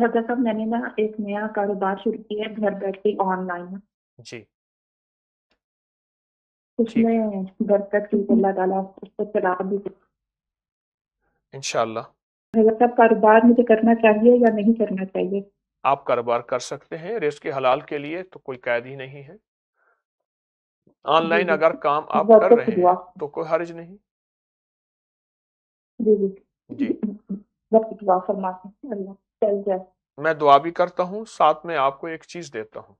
भद्रा मैंने ना एक नया कारोबार शुरू किया है घर के ऑनलाइन जी उसमें बरकत की अल्लाह हम्म। ताला उसको चला भी इंशाल्लाह कारोबार मुझे करना चाहिए या नहीं करना चाहिए आप कारोबार कर सकते हैं रिस्क के हलाल के लिए तो कोई कैद ही नहीं है ऑनलाइन अगर काम आप कर रहे हैं तो कोई हर्ज नहीं जी जी जी मैं दुआ भी करता हूँ साथ में आपको एक चीज देता हूँ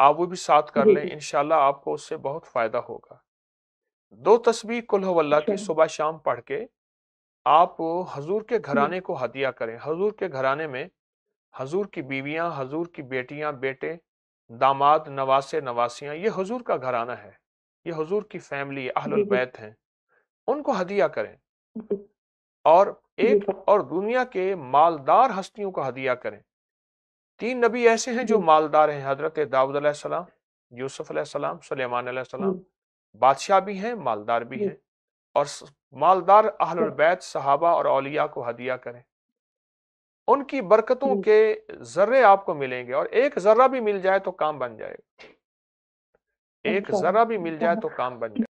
आप वो भी साथ कर लें इनशाला आपको उससे बहुत फायदा होगा दो तस्वीर कुल्हवल्ला की अच्छा। सुबह शाम पढ़ के आप हजूर के घराने को हदिया करें हजूर के घराने में हजूर की बीवियां हजूर की बेटियां बेटे दामाद नवासे नवासियां ये हजूर का घराना है ये हजूर की फैमिली अहलबैत हैं उनको हदिया करें और एक तो और दुनिया के मालदार हस्तियों का हदिया करें तीन नबी ऐसे हैं जो मालदार हैं हजरत दाऊद सलाम यूसुफ सलाम सलेमान सलाम बादशाह भी हैं मालदार भी हैं और मालदार अहलबैत सहाबा और अलिया को हदिया करें उनकी बरकतों के जर्रे आपको मिलेंगे और एक जर्रा भी मिल जाए तो काम बन जाएगा एक अच्छा, जरा भी मिल तो जाए तो काम बन जाए